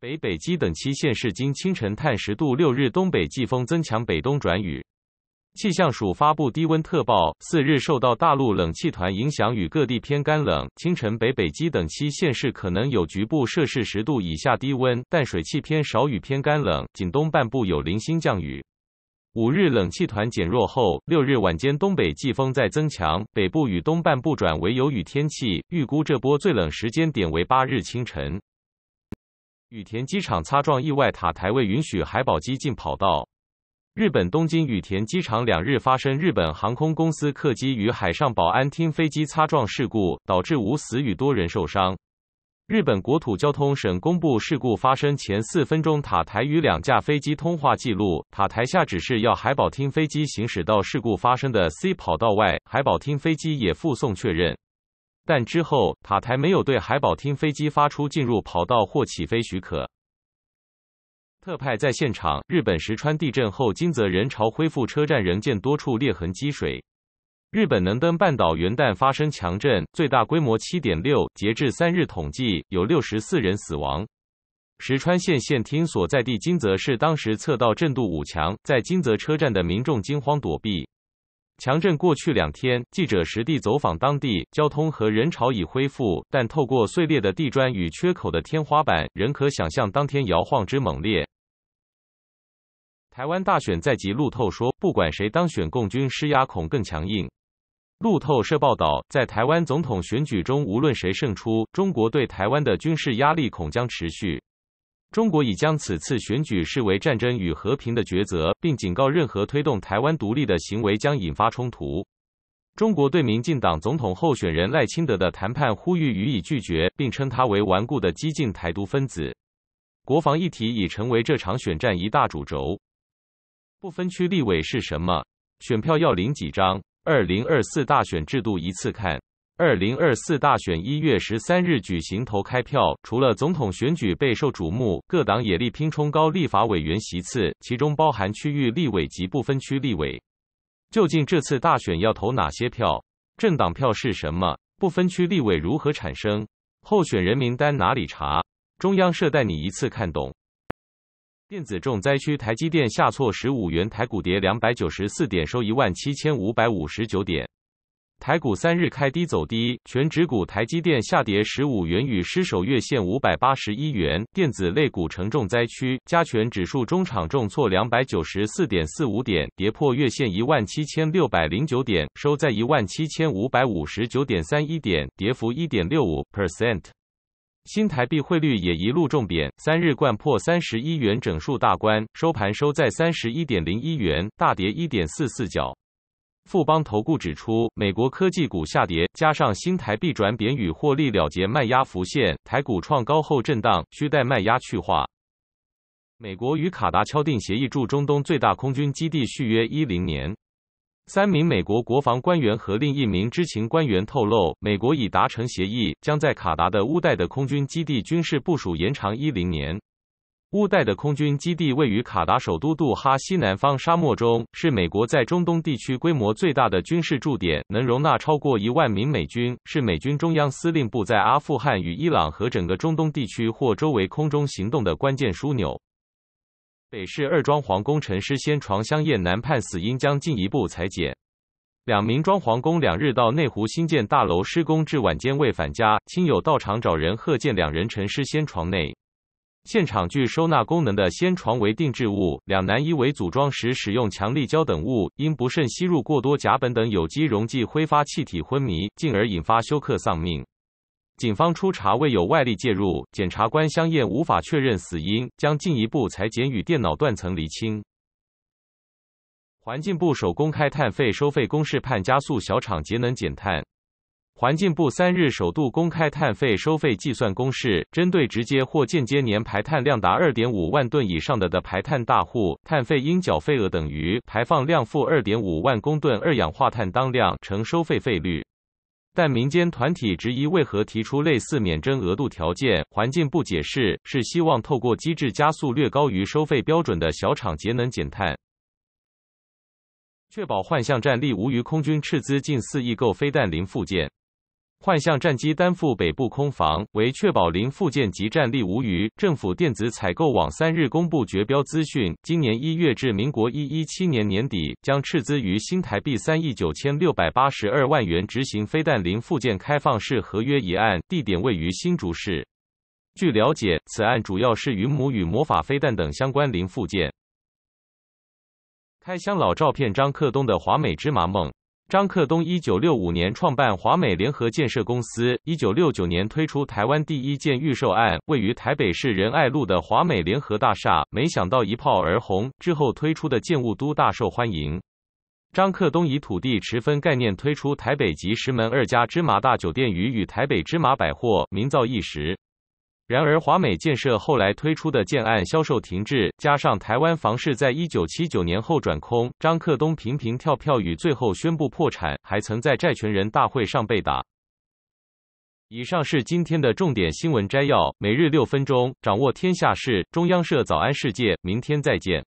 北北基等七县市今清晨探十度，六日东北季风增强，北东转雨。气象署发布低温特报，四日受到大陆冷气团影响，与各地偏干冷。清晨北北基等七县市可能有局部摄氏十度以下低温，但水汽偏少，雨偏干冷。仅东半部有零星降雨。五日冷气团减弱后，六日晚间东北季风再增强，北部与东半部转为有雨天气。预估这波最冷时间点为八日清晨。羽田机场擦撞意外，塔台未允许海保机进跑道。日本东京羽田机场两日发生日本航空公司客机与海上保安厅飞机擦撞事故，导致无死与多人受伤。日本国土交通省公布事故发生前四分钟塔台与两架飞机通话记录，塔台下指示要海保厅飞机行驶到事故发生的 C 跑道外，海保厅飞机也附送确认。但之后，塔台没有对海保厅飞机发出进入跑道或起飞许可。特派在现场，日本石川地震后金泽人潮恢复，车站仍见多处裂痕积水。日本能登半岛元旦发生强震，最大规模七点六，截至三日统计有六十四人死亡。石川县县厅所在地金泽市当时测到震度五强，在金泽车站的民众惊慌躲避。强震过去两天，记者实地走访当地，交通和人潮已恢复，但透过碎裂的地砖与缺口的天花板，仍可想象当天摇晃之猛烈。台湾大选在即，路透说，不管谁当选，共军施压恐更强硬。路透社报道，在台湾总统选举中，无论谁胜出，中国对台湾的军事压力恐将持续。中国已将此次选举视为战争与和平的抉择，并警告任何推动台湾独立的行为将引发冲突。中国对民进党总统候选人赖清德的谈判呼吁予以拒绝，并称他为顽固的激进台独分子。国防议题已成为这场选战一大主轴。不分区立委是什么？选票要领几张？二零二四大选制度一次看。二零二四大选一月十三日举行投开票，除了总统选举备受瞩目，各党也力拼冲高立法委员席次，其中包含区域立委及不分区立委。究竟这次大选要投哪些票？政党票是什么？不分区立委如何产生？候选人名单哪里查？中央社带你一次看懂。电子重灾区台积电下挫十五元，台股跌两百九十四点，收一万七千五百五十九点。台股三日开低走低，全指股台积电下跌十五元，与失守月线五百八十一元。电子类股承重灾区，加权指数中场重挫两百九十四点四五点，跌破月线一万七千六百零九点，收在一万七千五百五十九点三一点，跌幅一点六五 percent。新台币汇率也一路重贬，三日冠破三十一元整数大关，收盘收在三十一点零一元，大跌一点四四角。富邦投顾指出，美国科技股下跌，加上新台币转贬与获利了结卖压浮现，台股创高后震荡，需待卖压去化。美国与卡达敲定协议，驻中东最大空军基地续约一零年。三名美国国防官员和另一名知情官员透露，美国已达成协议，将在卡达的乌代的空军基地军事部署延长一零年。乌代的空军基地位于卡达首都杜哈西南方沙漠中，是美国在中东地区规模最大的军事驻点，能容纳超过一万名美军，是美军中央司令部在阿富汗与伊朗和整个中东地区或周围空中行动的关键枢纽。北市二庄皇工程师先床香烟南判死因将进一步裁减。两名庄皇工两日到内湖新建大楼施工至晚间未返家，亲友到场找人贺见两人陈尸先床内。现场具收纳功能的先床为定制物，两男一为组装时使用强力胶等物，因不慎吸入过多甲苯等有机溶剂挥发气体昏迷，进而引发休克丧命。警方初查未有外力介入，检察官香艳无法确认死因，将进一步裁剪与电脑断层厘清。环境部首公开碳费收费公示，判加速小厂节能减碳。环境部三日首度公开碳费收费计算公式，针对直接或间接年排碳量达二点五万吨以上的的排碳大户，碳费应缴费额等于排放量负二点五万公吨二氧化碳当量乘收费费率。但民间团体质疑为何提出类似免征额度条件，环境部解释是希望透过机制加速略高于收费标准的小厂节能减碳，确保换象站力无余。空军斥资近四亿购飞弹零附件。幻象战机担负北部空防，为确保零附件及战力无虞，政府电子采购网三日公布绝标资讯。今年一月至民国一一七年年底，将斥资于新台币三亿九千六百八十二万元执行飞弹零附件开放式合约一案，地点位于新竹市。据了解，此案主要是云母与魔法飞弹等相关零附件。开箱老照片，张克东的华美芝麻梦。张克东一九六五年创办华美联合建设公司，一九六九年推出台湾第一件预售案，位于台北市仁爱路的华美联合大厦，没想到一炮而红。之后推出的建物都大受欢迎。张克东以土地持分概念推出台北及石门二家芝麻大酒店，与与台北芝麻百货名噪一时。然而，华美建设后来推出的建案销售停滞，加上台湾房市在一九七九年后转空，张克东频频跳票，与最后宣布破产，还曾在债权人大会上被打。以上是今天的重点新闻摘要，每日六分钟掌握天下事。中央社早安世界，明天再见。